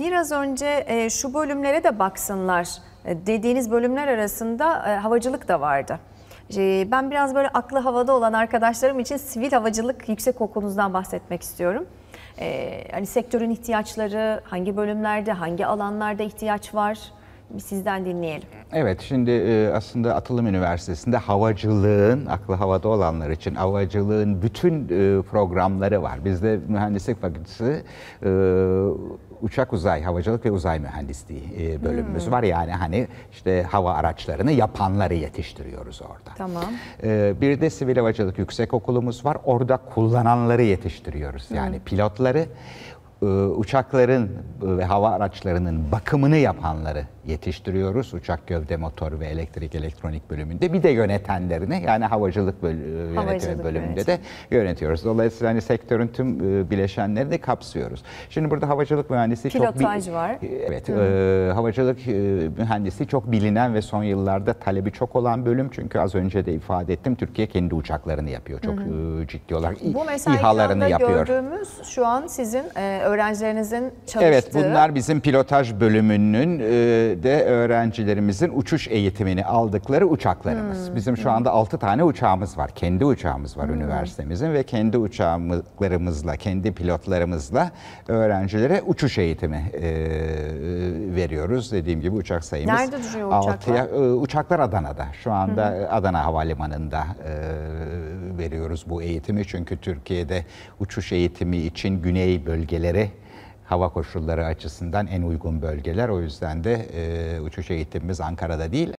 Biraz önce e, şu bölümlere de baksınlar e, dediğiniz bölümler arasında e, havacılık da vardı. E, ben biraz böyle aklı havada olan arkadaşlarım için sivil havacılık yüksek okulunuzdan bahsetmek istiyorum. E, hani sektörün ihtiyaçları, hangi bölümlerde, hangi alanlarda ihtiyaç var? sizden dinleyelim. Evet şimdi e, aslında Atılım Üniversitesi'nde havacılığın, aklı havada olanlar için havacılığın bütün e, programları var. Bizde mühendislik fakültesi e, uçak uzay, havacılık ve uzay mühendisliği bölümümüz hmm. var. Yani hani işte hava araçlarını yapanları yetiştiriyoruz orada. Tamam. Bir de sivil havacılık yüksek okulumuz var. Orada kullananları yetiştiriyoruz. Yani hmm. pilotları uçakların ve hava araçlarının bakımını yapanları yetiştiriyoruz. Uçak gövde motor ve elektrik elektronik bölümünde bir de yönetenlerini yani havacılık, böl e, havacılık bölümünde de yönetiyoruz. Dolayısıyla hani sektörün tüm e, bileşenlerini kapsıyoruz. Şimdi burada havacılık mühendisi Pilotaj çok var. E, evet. Hı. havacılık mühendisi çok bilinen ve son yıllarda talebi çok olan bölüm. Çünkü az önce de ifade ettim Türkiye kendi uçaklarını yapıyor. Çok hı hı. ciddi olarak İ, Bu İHA'larını yapıyor. Bu mesela gördüğümüz şu an sizin öğrencilerinizin çalıştığı evet, çıktı. Bunlar bizim pilotaj bölümünün e, de öğrencilerimizin uçuş eğitimini aldıkları uçaklarımız. Hmm. Bizim şu hmm. anda 6 tane uçağımız var. Kendi uçağımız var hmm. üniversitemizin ve kendi uçaklarımızla, kendi pilotlarımızla öğrencilere uçuş eğitimi e, e, veriyoruz. Dediğim gibi uçak sayımız. Nerede duruyor uçaklar? uçaklar Adana'da. Şu anda hmm. Adana Havalimanı'nda veriyoruz bu eğitimi. Çünkü Türkiye'de uçuş eğitimi için güney bölgeleri hava koşulları açısından en uygun bölgeler. O yüzden de e, uçuş eğitimimiz Ankara'da değil